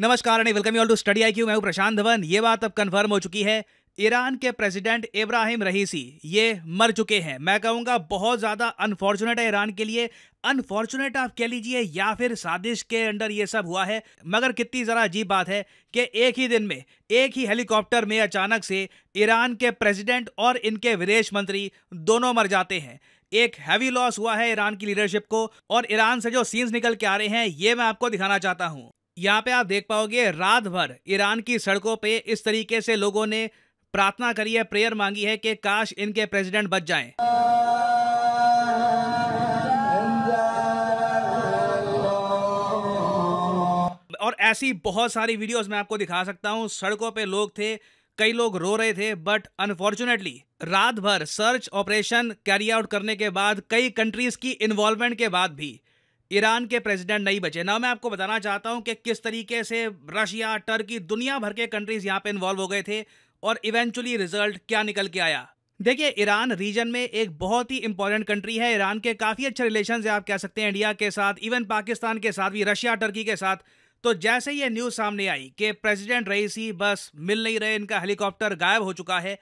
नमस्कार and welcome you all to Study आई क्यू मैं हूं प्रशांत धवन ये बात अब कन्फर्म हो चुकी है ईरान के प्रेसिडेंट इब्राहिम रहीसी ये मर चुके हैं मैं कहूंगा बहुत ज़्यादा अनफॉर्चुनेट है ईरान के लिए अनफॉर्चुनेट आप कह लीजिए या फिर साजिश के अंडर ये सब हुआ है मगर कितनी ज़रा अजीब बात है कि एक ही दिन में एक ही हेलीकॉप्टर में अचानक से ईरान के प्रेसिडेंट और इनके विदेश मंत्री दोनों मर जाते हैं एक हैवी लॉस हुआ है ईरान की लीडरशिप को और ईरान से जो सीन्स निकल के आ रहे हैं ये मैं आपको दिखाना चाहता हूँ यहाँ पे आप देख पाओगे रात भर ईरान की सड़कों पे इस तरीके से लोगों ने प्रार्थना करी है प्रेयर मांगी है कि काश इनके प्रेसिडेंट बच जाएं। और ऐसी बहुत सारी वीडियोस मैं आपको दिखा सकता हूँ सड़कों पे लोग थे कई लोग रो रहे थे बट अनफॉर्चुनेटली रात भर सर्च ऑपरेशन कैरी आउट करने के बाद कई कंट्रीज की इन्वॉल्वमेंट के बाद भी ईरान के प्रेसिडेंट नहीं बचे ना मैं आपको बताना चाहता हूं कि किस तरीके से रशिया टर्की दुनिया भर के कंट्रीज यहां पे इन्वॉल्व हो गए थे और इवेंचुअली रिजल्ट क्या निकल के आया देखिए ईरान रीजन में एक बहुत ही इंपॉर्टेंट कंट्री है ईरान के काफ़ी अच्छे रिलेशन है आप कह सकते हैं इंडिया के साथ इवन पाकिस्तान के साथ भी रशिया टर्की के साथ तो जैसे ये न्यूज़ सामने आई कि प्रेसिडेंट रईसी बस मिल नहीं रहे इनका हेलीकॉप्टर गायब हो चुका है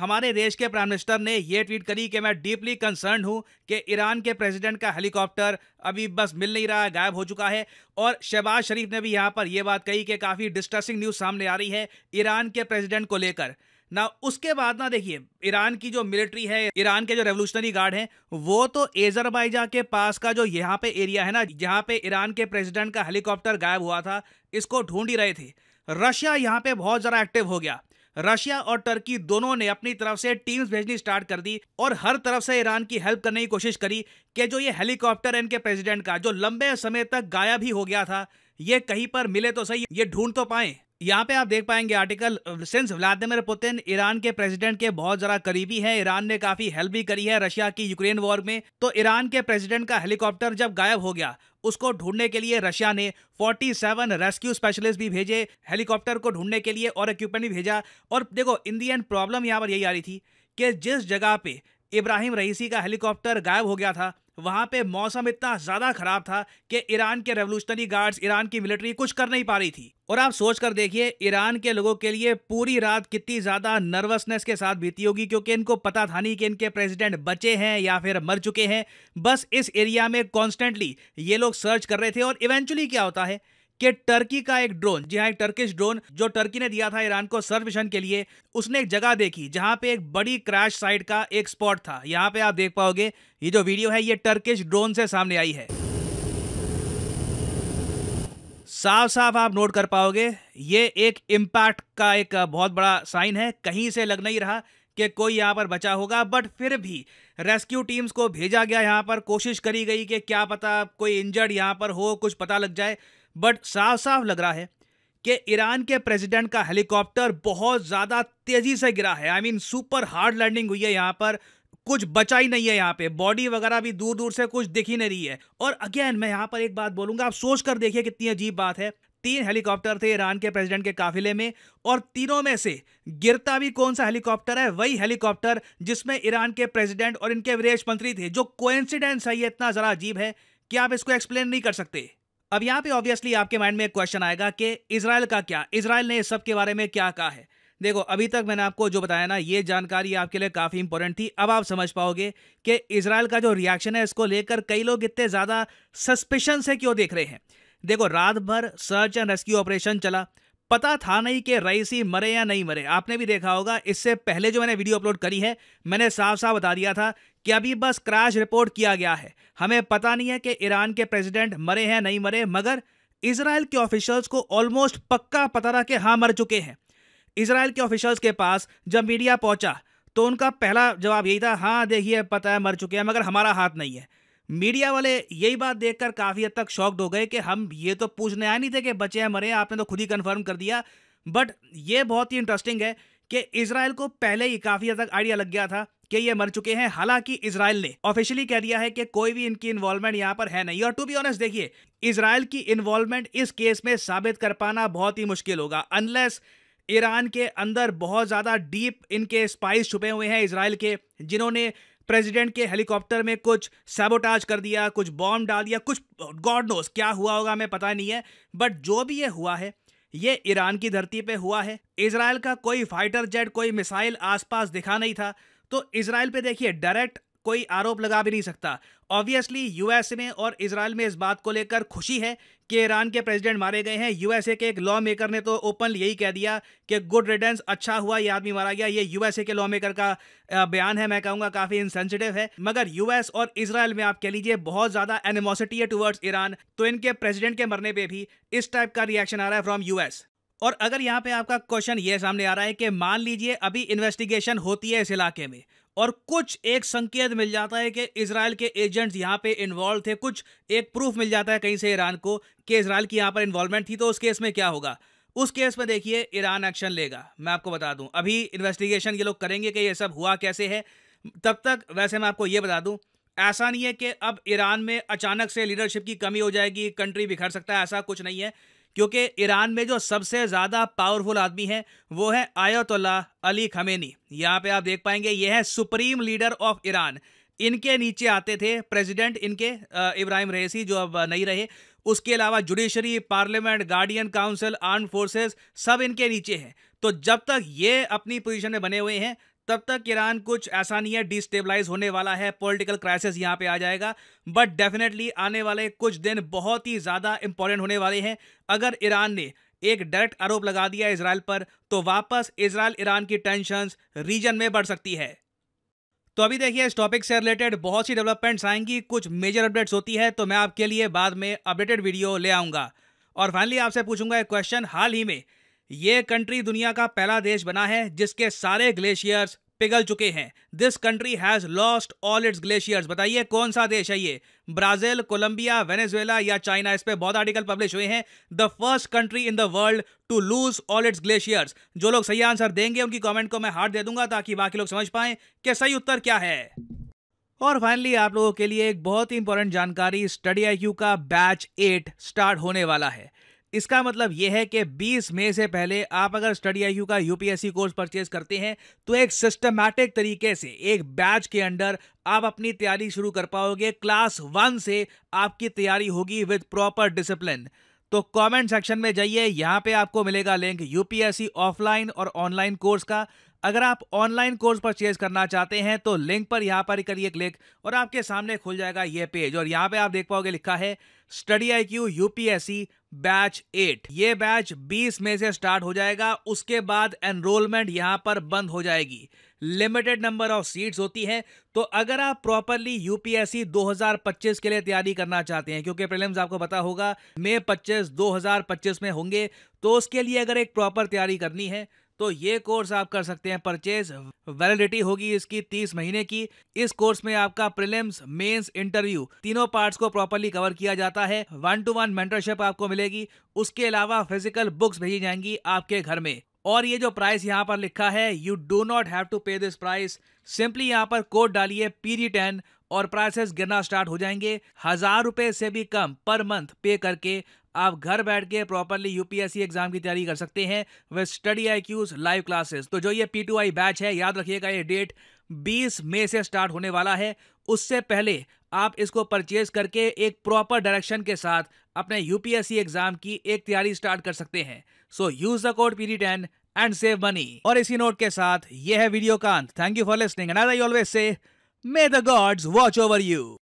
हमारे देश के प्राइम मिनिस्टर ने यह ट्वीट करी कि मैं डीपली कंसर्न हूं कि ईरान के प्रेसिडेंट का हेलीकॉप्टर अभी बस मिल नहीं रहा गायब हो चुका है और शहबाज शरीफ ने भी यहाँ पर यह बात कही कि काफ़ी डिस्ट्रेसिंग न्यूज़ सामने आ रही है ईरान के प्रेसिडेंट को लेकर ना उसके बाद ना देखिए ईरान की जो मिलिट्री है ईरान के जो रेवोल्यूशनरी गार्ड हैं वो तो एजरबाइजा के पास का जो यहाँ पे एरिया है ना जहाँ पे ईरान के प्रेसिडेंट का हेलीकॉप्टर गायब हुआ था इसको ढूंढ ही रहे थे रशिया यहाँ पे बहुत ज़रा एक्टिव हो गया रशिया और टर्की दोनों ने अपनी तरफ से टीम्स भेजनी स्टार्ट कर दी और हर तरफ से ईरान की हेल्प करने की कोशिश करी कि जो ये हेलीकॉप्टर इनके प्रेसिडेंट का जो लंबे समय तक गायब ही हो गया था ये कहीं पर मिले तो सही ये ढूंढ तो पाए यहाँ पे आप देख पाएंगे article since Vladimir Putin Iran के प्रेसिडेंट के बहुत जरा करीबी हैं ईरान ने काफी हेल्प भी करी है रशिया की यूक्रेन वॉर में तो ईरान के प्रेसिडेंट का हेलीकॉप्टर जब गायब हो गया उसको ढूंढने के लिए रशिया ने 47 रेस्क्यू स्पेशलिस्ट भी भेजे हेलीकॉप्टर को ढूंढने के लिए और इक्विपमेंट भी भेजा और देखो इंडियन प्रॉब्लम यहाँ पर यही आ रही थी कि जिस जगह पे इब्राहिम रईसी का हेलीकॉप्टर गायब हो गया था वहां पे मौसम इतना ज़्यादा ख़राब था कि ईरान के रेवोल्यूशनरी गार्ड्स ईरान की मिलिट्री कुछ कर नहीं पा रही थी और आप सोच कर देखिए ईरान के लोगों के लिए पूरी रात कितनी ज़्यादा नर्वसनेस के साथ बीती होगी क्योंकि इनको पता था नहीं कि इनके प्रेसिडेंट बचे हैं या फिर मर चुके हैं बस इस एरिया में कॉन्स्टेंटली ये लोग सर्च कर रहे थे और इवेंचुअली क्या होता है कि टर्की का एक ड्रोन जी हाँ एक टर्किश ड्रोन जो टर्की ने दिया था ईरान को सर्च मिशन के लिए उसने एक जगह देखी जहां पे एक बड़ी क्रैश साइट का एक स्पॉट था यहां पे आप देख पाओगे ये जो वीडियो है ये टर्किश ड्रोन से सामने आई है साफ साफ आप नोट कर पाओगे ये एक इम्पैक्ट का एक बहुत बड़ा साइन है कहीं से लग नहीं रहा कि कोई यहाँ पर बचा होगा बट फिर भी रेस्क्यू टीम्स को भेजा गया यहाँ पर कोशिश करी गई कि क्या पता कोई इंजर्ड यहाँ पर हो कुछ पता लग जाए बट साफ साफ लग रहा है कि ईरान के प्रेसिडेंट का हेलीकॉप्टर बहुत ज़्यादा तेज़ी से गिरा है I mean super hard landing हुई है यहाँ पर कुछ बचा ही नहीं है यहाँ पे बॉडी वगैरह भी दूर दूर से कुछ दिख ही नहीं रही है और अगेन मैं यहाँ पर एक बात बोलूंगा आप सोच कर देखिए कितनी अजीब बात है तीन हेलीकॉप्टर थे ईरान के प्रेसिडेंट के काफिले में और तीनों में से गिरता भी कौन सा हेलीकॉप्टर है वही हेलीकॉप्टर जिसमें ईरान के प्रेसिडेंट और इनके विदेश मंत्री थे जो कोइंसिडेंस है ये इतना ज़रा अजीब है कि आप इसको एक्सप्लेन नहीं कर सकते अब यहां पे ऑब्वियसली आपके माइंड में एक क्वेश्चन आएगा कि इसराइल का क्या इसराइल ने इस सब के बारे में क्या कहा है देखो अभी तक मैंने आपको जो बताया ना ये जानकारी आपके लिए काफ़ी इंपॉर्टेंट थी अब आप समझ पाओगे कि इसराइल का जो रिएक्शन है इसको लेकर कई लोग इतने ज़्यादा सस्पेशन से क्यों देख रहे हैं देखो रात भर सर्च एंड रेस्क्यू ऑपरेशन चला पता था नहीं कि रईसी मरे या नहीं मरे आपने भी देखा होगा इससे पहले जो मैंने वीडियो अपलोड करी है मैंने साफ साफ बता दिया था कि अभी बस क्रैश रिपोर्ट किया गया है हमें पता नहीं है कि ईरान के प्रेसिडेंट मरे हैं नहीं मरे मगर इसराइल के ऑफिशियल्स को ऑलमोस्ट पक्का पता था कि हाँ मर चुके हैं इसराइल के ऑफिशियल्स के पास जब मीडिया पहुंचा तो उनका पहला जवाब यही था हाँ देखिए पता है मर चुके हैं मगर हमारा हाथ नहीं है मीडिया वाले यही बात देखकर काफ़ी हद तक शॉक्ड हो गए कि हम ये तो पूछने आए नहीं थे कि बचे हैं मरे आपने तो खुद ही कन्फर्म कर दिया बट ये बहुत ही इंटरेस्टिंग है कि इसराइल को पहले ही काफ़ी हद तक आइडिया लग गया था कि ये मर चुके हैं हालांकि इसराइल ने ऑफिशियली कह दिया है कि कोई भी इनकी इन्वॉल्वमेंट यहाँ पर है नहीं और टू बी ऑनेस्ट देखिए इसराइल की इन्वॉल्वमेंट इस केस में साबित कर पाना बहुत ही मुश्किल होगा अनलेस ईरान के अंदर बहुत ज़्यादा डीप इनके स्पाइस छुपे हुए हैं इसराइल के जिन्होंने प्रेसिडेंट के हेलीकॉप्टर में कुछ सैबोटाज कर दिया कुछ बॉम्ब डाल दिया कुछ गॉड नोस क्या हुआ होगा हमें पता नहीं है बट जो भी ये हुआ है ये ईरान की धरती पे हुआ है इसराइल का कोई फाइटर जेट कोई मिसाइल आसपास दिखा नहीं था तो इसराइल पे देखिए डायरेक्ट कोई आरोप लगा भी नहीं सकता ऑब्वियसली यूएस में और इसराइल में इस बात को लेकर खुशी है कि ईरान के प्रेसिडेंट मारे गए हैं यूएसए के एक लॉ मेकर ने तो ओपनली यही कह दिया कि गुड रिटर्न्स अच्छा हुआ यह आदमी मारा गया ये यूएसए के लॉ मेकर का बयान है मैं कहूँगा काफ़ी इनसेंसिटिव है मगर यूएस और इसराइल में आप कह लीजिए बहुत ज़्यादा एनिमोसिटी है टुवर्ड्स ईरान तो इनके प्रेसिडेंट के मरने पर भी इस टाइप का रिएक्शन आ रहा है फ्रॉम यूएस और अगर यहाँ पे आपका क्वेश्चन ये सामने आ रहा है कि मान लीजिए अभी इन्वेस्टिगेशन होती है इस इलाके में और कुछ एक संकेत मिल जाता है कि इसराइल के एजेंट्स यहाँ पे इन्वॉल्व थे कुछ एक प्रूफ मिल जाता है कहीं से ईरान को कि इसराइल की यहाँ पर इन्वॉल्वमेंट थी तो उस केस में क्या होगा उस केस में देखिए ईरान एक्शन लेगा मैं आपको बता दूं अभी इन्वेस्टिगेशन ये लोग करेंगे कि ये सब हुआ कैसे है तब तक वैसे मैं आपको ये बता दूं ऐसा नहीं है कि अब ईरान में अचानक से लीडरशिप की कमी हो जाएगी कंट्री बिखर सकता है ऐसा कुछ नहीं है क्योंकि ईरान में जो सबसे ज़्यादा पावरफुल आदमी है वो है आयतुल्ला अली खमेनी यहाँ पे आप देख पाएंगे ये है सुप्रीम लीडर ऑफ ईरान इनके नीचे आते थे प्रेसिडेंट इनके इब्राहिम रईसी जो अब नहीं रहे उसके अलावा judiciary parliament guardian council arm forces सब इनके नीचे हैं तो जब तक ये अपनी पोजीशन में बने हुए हैं तब तक ईरान कुछ ऐसा नहीं है डिस्टेबलाइज होने वाला है पॉलिटिकल क्राइसिस यहां पे आ जाएगा बट डेफिनेटली आने वाले कुछ दिन बहुत ही ज़्यादा इंपॉर्टेंट होने वाले हैं अगर ईरान ने एक डायरेक्ट आरोप लगा दिया इसराइल पर तो वापस इसराइल ईरान की टेंशन रीजन में बढ़ सकती है तो अभी देखिए इस टॉपिक से रिलेटेड बहुत सी डेवलपमेंट्स आएंगी कुछ मेजर अपडेट्स होती है तो मैं आपके लिए बाद में अपडेटेड वीडियो ले आऊंगा और फाइनली आपसे पूछूंगा एक क्वेश्चन हाल ही में ये कंट्री दुनिया का पहला देश बना है जिसके सारे ग्लेशियर्स पिघल चुके हैं this country has lost all its glaciers बताइए कौन सा देश है ये ब्राजील कोलंबिया वेनेजुएला या चाइना इस पे बहुत आर्टिकल पब्लिश हुए हैं the first country in the world to lose all its glaciers जो लोग सही आंसर देंगे उनकी कमेंट को मैं हार्ट दे दूंगा ताकि बाकी लोग समझ पाए कि सही उत्तर क्या है और फाइनली आप लोगों के लिए एक बहुत ही इंपॉर्टेंट जानकारी स्टडी आई का बैच एट स्टार्ट होने वाला है इसका मतलब यह है कि 20 मई से पहले आप अगर स्टडी आई का यूपीएससी कोर्स परचेज करते हैं तो एक सिस्टमैटिक तरीके से एक बैच के अंडर आप अपनी तैयारी शुरू कर पाओगे क्लास वन से आपकी तैयारी होगी विद प्रॉपर डिसिप्लिन तो कमेंट सेक्शन में जाइए यहां पे आपको मिलेगा लिंक यूपीएससी ऑफलाइन और ऑनलाइन कोर्स का अगर आप ऑनलाइन कोर्स परचेज करना चाहते हैं तो लिंक पर यहां पर करिए क्लिक और आपके सामने खुल जाएगा ये पेज और यहां पे आप देख पाओगे लिखा है study I Q UPSC batch at ये बैच 20 में से स्टार्ट हो जाएगा उसके बाद एनरोलमेंट यहां पर बंद हो जाएगी लिमिटेड नंबर ऑफ सीट्स होती है तो अगर आप प्रॉपरली यूपीएससी 2025 के लिए तैयारी करना चाहते हैं क्योंकि प्रीलिम्स आपको पता होगा मई 25 2025 में होंगे तो उसके लिए अगर एक प्रॉपर तैयारी करनी है तो ये कोर्स आप कर सकते हैं परचेज वैलिडिटी होगी इसकी तीस महीने की इस कोर्स में आपका प्रिलिम्स मेंस इंटरव्यू तीनों पार्ट्स को प्रॉपरली कवर किया जाता है वन टू वन मेंटरशिप आपको मिलेगी उसके अलावा फिजिकल बुक्स भेजी जाएंगी आपके घर में और ये जो प्राइस यहाँ पर लिखा है you do not have to pay this price simply यहाँ पर कोड डालिए पीरी टेन और प्राइसेस गिरना स्टार्ट हो जाएंगे हजार रुपए से भी कम पर मंथ पे करके आप घर बैठ के प्रॉपरली यूपीएससी एग्जाम की तैयारी कर सकते हैं with study I Q's live classes तो जो ये पी टू आई बैच है याद रखिएगा ये डेट 20 मई से स्टार्ट होने वाला है उससे पहले आप इसको परचेज करके एक प्रॉपर डायरेक्शन के साथ अपने यूपीएससी एग्जाम की एक तैयारी स्टार्ट कर सकते हैं so use the code PD ten and save money और इसी नोट के साथ यह है वीडियो का अंत thank you for listening and I always say may the gods watch over you